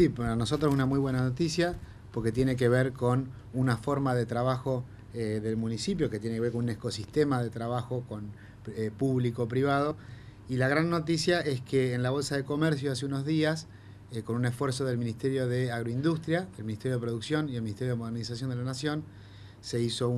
Sí, para nosotros es una muy buena noticia porque tiene que ver con una forma de trabajo eh, del municipio, que tiene que ver con un ecosistema de trabajo con eh, público-privado. Y la gran noticia es que en la Bolsa de Comercio hace unos días, eh, con un esfuerzo del Ministerio de Agroindustria, el Ministerio de Producción y el Ministerio de Modernización de la Nación, se hizo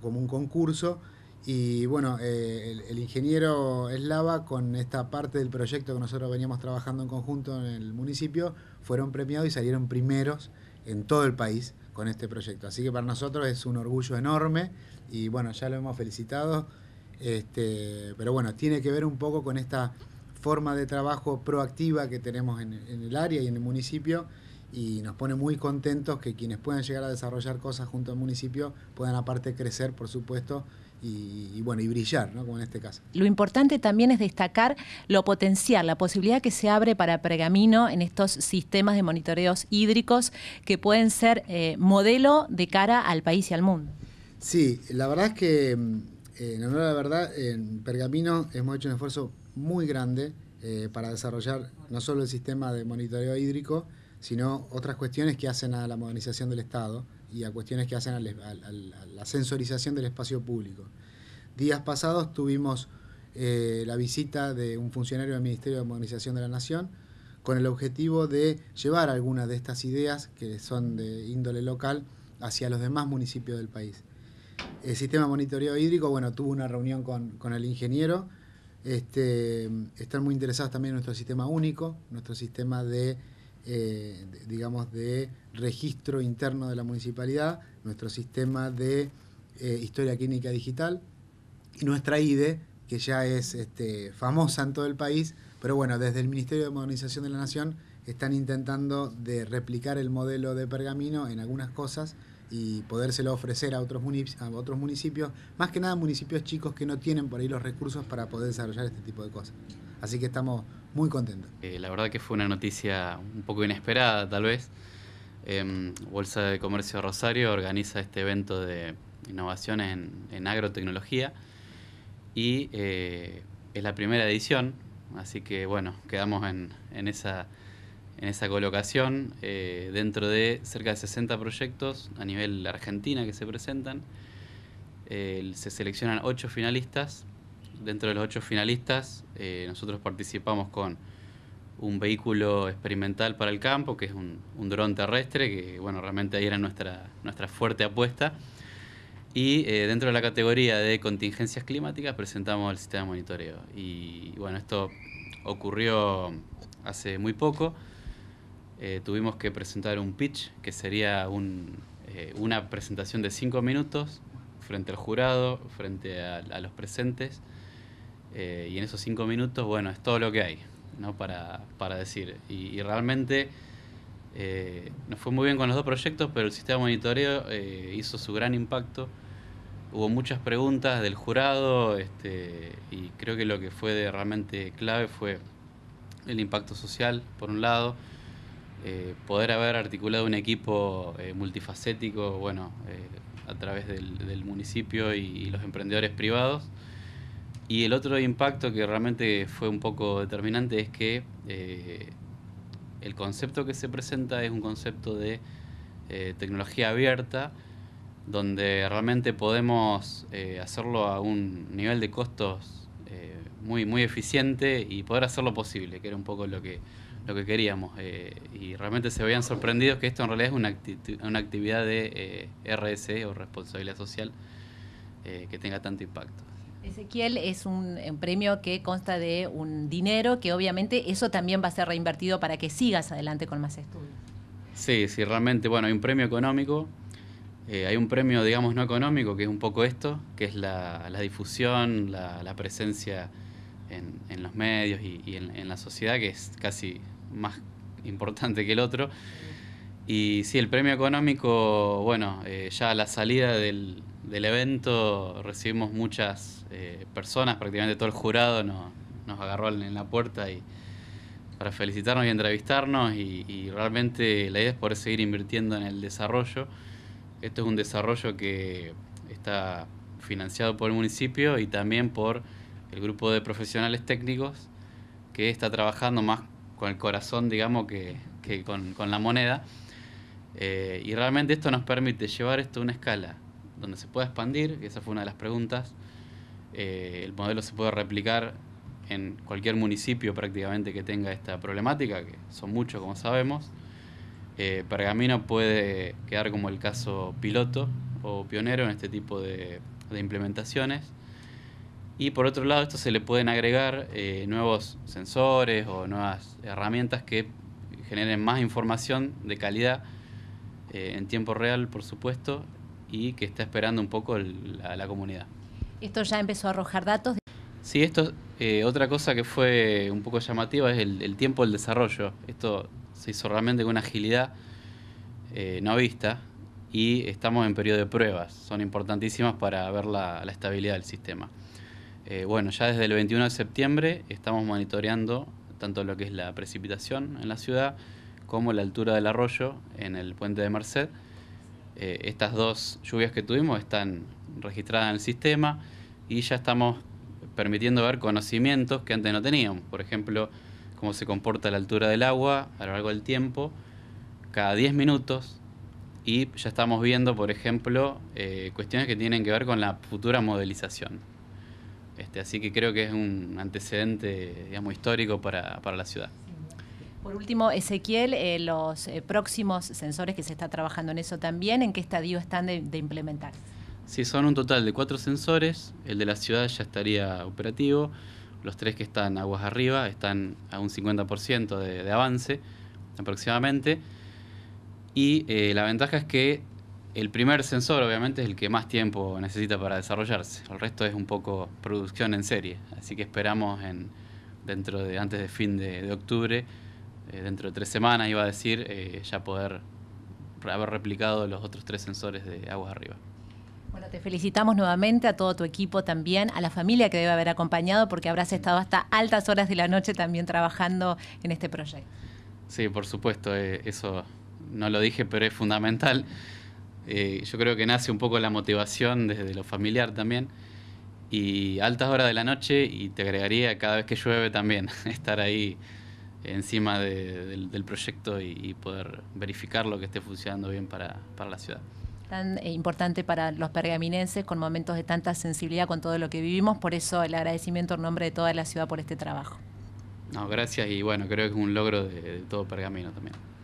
como un concurso y bueno, eh, el, ingeniero Eslava, con esta parte del proyecto que nosotros veníamos trabajando en conjunto en el municipio, fueron premiados y salieron primeros en todo el país con este proyecto. Así que para nosotros es un orgullo enorme y bueno, ya lo hemos felicitado. Este, pero bueno, tiene que ver un poco con esta forma de trabajo proactiva que tenemos en el área y en el municipio y nos pone muy contentos que quienes puedan llegar a desarrollar cosas junto al municipio puedan aparte crecer, por supuesto, y, bueno, y brillar, ¿no? como en este caso. Lo importante también es destacar lo potencial, la posibilidad que se abre para Pergamino en estos sistemas de monitoreos hídricos que pueden ser eh, modelo de cara al país y al mundo. Sí, la verdad es que, mm, eh, en honor la verdad, en Pergamino hemos hecho un esfuerzo muy grande eh, para desarrollar no solo el sistema de monitoreo hídrico, sino otras cuestiones que hacen a la modernización del Estado, y a cuestiones que hacen a la sensorización del espacio público. Días pasados tuvimos eh, la visita de un funcionario del Ministerio de Modernización de la Nación con el objetivo de llevar algunas de estas ideas que son de índole local hacia los demás municipios del país. El sistema de monitoreo hídrico, bueno, tuvo una reunión con, el ingeniero. Este, están muy interesados también en nuestro sistema único, nuestro sistema de eh, digamos, de registro interno de la municipalidad, nuestro sistema de eh, historia clínica digital y nuestra IDE, que ya es este, famosa en todo el país, pero bueno, desde el Ministerio de Modernización de la Nación están intentando de replicar el modelo de pergamino en algunas cosas y podérselo ofrecer a otros, a otros municipios, más que nada municipios chicos que no tienen por ahí los recursos para poder desarrollar este tipo de cosas. Así que estamos muy contentos. Eh, la verdad que fue una noticia un poco inesperada, tal vez. Em, Bolsa de Comercio Rosario organiza este evento de innovaciones en, agrotecnología y eh, es la primera edición, así que bueno, quedamos en, esa, colocación eh, dentro de cerca de 60 proyectos a nivel Argentina que se presentan. se seleccionan 8 finalistas dentro de los ocho finalistas, eh, nosotros participamos con un vehículo experimental para el campo, que es un, un dron terrestre, que bueno, realmente ahí era nuestra, nuestra fuerte apuesta. Y eh, dentro de la categoría de contingencias climáticas presentamos el sistema de monitoreo. Y bueno, esto ocurrió hace muy poco. Eh, tuvimos que presentar un pitch, que sería una presentación de cinco minutos frente al jurado, frente a, a los presentes eh, y en esos cinco minutos, bueno, es todo lo que hay, ¿no? Para, decir. Y, realmente eh, nos fue muy bien con los dos proyectos, pero el sistema de monitoreo eh, hizo su gran impacto. Hubo muchas preguntas del jurado este, y creo que lo que fue realmente clave fue el impacto social, por un lado, poder haber articulado un equipo multifacético, bueno, a través del, municipio y los emprendedores privados, y el otro impacto que realmente fue un poco determinante es que eh, el concepto que se presenta es un concepto de eh, tecnología abierta, donde realmente podemos eh, hacerlo a un nivel de costos muy, muy eficiente y poder hacerlo posible, que era un poco lo que, lo que queríamos. y realmente se veían sorprendidos que esto en realidad es una, una actividad de RSE o responsabilidad social que tenga tanto impacto. Ezequiel es un, premio que consta de un dinero que obviamente eso también va a ser reinvertido para que sigas adelante con más estudios. Sí, sí, realmente, bueno, hay un premio económico, eh, hay un premio, digamos, no económico, que es un poco esto, que es la, difusión, la, presencia en, los medios y, en, la sociedad, que es casi más importante que el otro. Y sí, el premio económico, bueno, eh, ya la salida del, del evento recibimos muchas eh, personas, prácticamente todo el jurado nos, agarró en la puerta y, para felicitarnos y entrevistarnos y, realmente la idea es poder seguir invirtiendo en el desarrollo. Esto es un desarrollo que está financiado por el municipio y también por el grupo de profesionales técnicos que está trabajando más con el corazón, digamos, que, que con, con, la moneda. Eh, y realmente esto nos permite llevar esto a una escala donde se pueda expandir, esa fue una de las preguntas. Eh, el modelo se puede replicar en cualquier municipio prácticamente que tenga esta problemática, que son muchos como sabemos. Eh, Pergamino puede quedar como el caso piloto o pionero en este tipo de, implementaciones. Y por otro lado, esto se le pueden agregar eh, nuevos sensores o nuevas herramientas que generen más información de calidad en tiempo real, por supuesto, y que está esperando un poco a la, comunidad. ¿Esto ya empezó a arrojar datos? Sí, esto, eh, otra cosa que fue un poco llamativa es el, tiempo del desarrollo. Esto se hizo realmente con una agilidad eh, no vista y estamos en periodo de pruebas. Son importantísimas para ver la, estabilidad del sistema. Eh, bueno, ya desde el 21 de septiembre estamos monitoreando tanto lo que es la precipitación en la ciudad como la altura del arroyo en el puente de Merced eh, estas dos lluvias que tuvimos están registradas en el sistema y ya estamos permitiendo ver conocimientos que antes no teníamos. Por ejemplo, cómo se comporta la altura del agua a lo largo del tiempo, cada 10 minutos. Y ya estamos viendo, por ejemplo, eh, cuestiones que tienen que ver con la futura modelización. Este, así que creo que es un antecedente digamos, histórico para, para la ciudad. Por último, Ezequiel, eh, los eh, próximos sensores que se está trabajando en eso también, ¿en qué estadio están de, implementar? Sí, son un total de cuatro sensores, el de la ciudad ya estaría operativo, los tres que están aguas arriba están a un 50% de, avance aproximadamente, y eh, la ventaja es que el primer sensor obviamente es el que más tiempo necesita para desarrollarse, el resto es un poco producción en serie, así que esperamos en, dentro de antes de fin de octubre eh, dentro de tres semanas, iba a decir, eh, ya poder haber replicado los otros tres sensores de aguas arriba. Bueno, te felicitamos nuevamente a todo tu equipo también, a la familia que debe haber acompañado, porque habrás estado hasta altas horas de la noche también trabajando en este proyecto. Sí, por supuesto, eh, eso no lo dije, pero es fundamental. yo creo que nace un poco la motivación desde lo familiar también. Y altas horas de la noche, y te agregaría cada vez que llueve también, estar ahí encima del, proyecto y, poder verificar lo que esté funcionando bien para, la ciudad tan eh, importante para los pergaminenses con momentos de tanta sensibilidad con todo lo que vivimos. Por eso el agradecimiento en nombre de toda la ciudad por este trabajo. No, gracias y bueno, creo que es un logro de todo Pergamino también.